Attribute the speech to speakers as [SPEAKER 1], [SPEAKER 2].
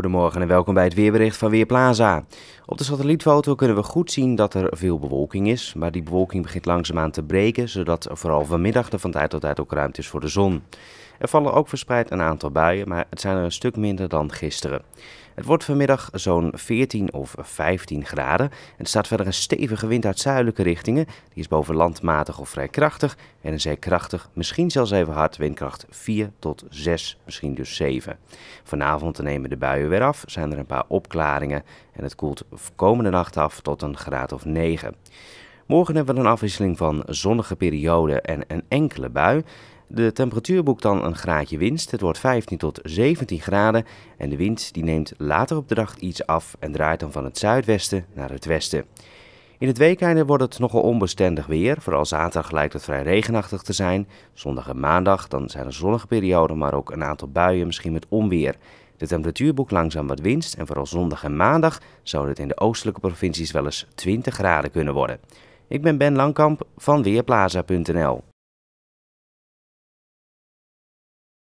[SPEAKER 1] Goedemorgen en welkom bij het weerbericht van Weerplaza. Op de satellietfoto kunnen we goed zien dat er veel bewolking is, maar die bewolking begint langzaamaan te breken, zodat vooral vanmiddag er van tijd tot tijd ook ruimte is voor de zon. Er vallen ook verspreid een aantal buien, maar het zijn er een stuk minder dan gisteren. Het wordt vanmiddag zo'n 14 of 15 graden. er staat verder een stevige wind uit zuidelijke richtingen. Die is boven landmatig of vrij krachtig. En een zeer krachtig, misschien zelfs even hard, windkracht 4 tot 6, misschien dus 7. Vanavond nemen de buien weer af, zijn er een paar opklaringen. En het koelt komende nacht af tot een graad of 9. Morgen hebben we een afwisseling van zonnige periode en een enkele bui. De temperatuur boekt dan een graadje winst. Het wordt 15 tot 17 graden en de wind die neemt later op de dag iets af en draait dan van het zuidwesten naar het westen. In het weekende wordt het nogal onbestendig weer. Vooral zaterdag lijkt het vrij regenachtig te zijn. Zondag en maandag dan zijn er zonnige perioden, maar ook een aantal buien, misschien met onweer. De temperatuur boekt langzaam wat winst en vooral zondag en maandag zou het in de oostelijke provincies wel eens 20 graden kunnen worden. Ik ben Ben Langkamp van Weerplaza.nl.